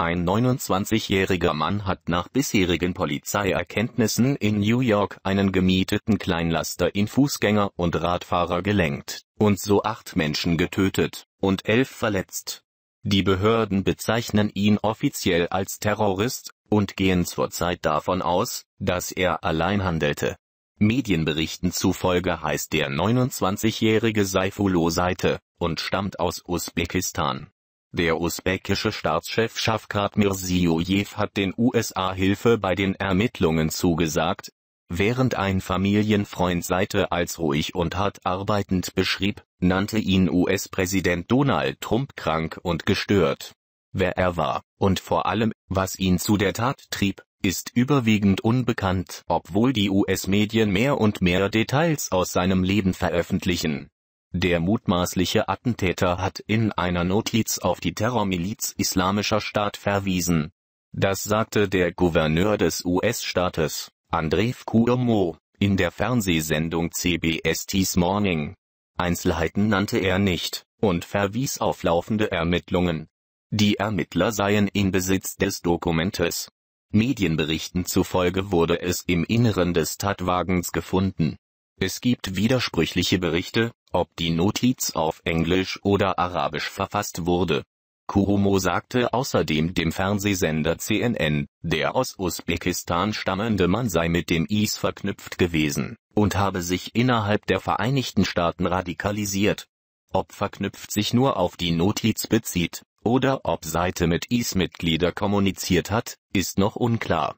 Ein 29-jähriger Mann hat nach bisherigen Polizeierkenntnissen in New York einen gemieteten Kleinlaster in Fußgänger und Radfahrer gelenkt und so acht Menschen getötet und elf verletzt. Die Behörden bezeichnen ihn offiziell als Terrorist und gehen zurzeit davon aus, dass er allein handelte. Medienberichten zufolge heißt der 29-jährige Saifulo Seite und stammt aus Usbekistan. Der usbekische Staatschef Shavkat Mirziyojew hat den USA Hilfe bei den Ermittlungen zugesagt, während ein Familienfreund Seite als ruhig und hart arbeitend beschrieb, nannte ihn US-Präsident Donald Trump krank und gestört. Wer er war und vor allem, was ihn zu der Tat trieb, ist überwiegend unbekannt, obwohl die US-Medien mehr und mehr Details aus seinem Leben veröffentlichen. Der mutmaßliche Attentäter hat in einer Notiz auf die Terrormiliz Islamischer Staat verwiesen. Das sagte der Gouverneur des US-Staates, Andreev Cuomo, in der Fernsehsendung CBS This Morning. Einzelheiten nannte er nicht und verwies auf laufende Ermittlungen. Die Ermittler seien in Besitz des Dokumentes. Medienberichten zufolge wurde es im Inneren des Tatwagens gefunden. Es gibt widersprüchliche Berichte, ob die Notiz auf Englisch oder Arabisch verfasst wurde. Kurumo sagte außerdem dem Fernsehsender CNN, der aus Usbekistan stammende Mann sei mit dem IS verknüpft gewesen und habe sich innerhalb der Vereinigten Staaten radikalisiert. Ob verknüpft sich nur auf die Notiz bezieht oder ob Seite mit IS-Mitglieder kommuniziert hat, ist noch unklar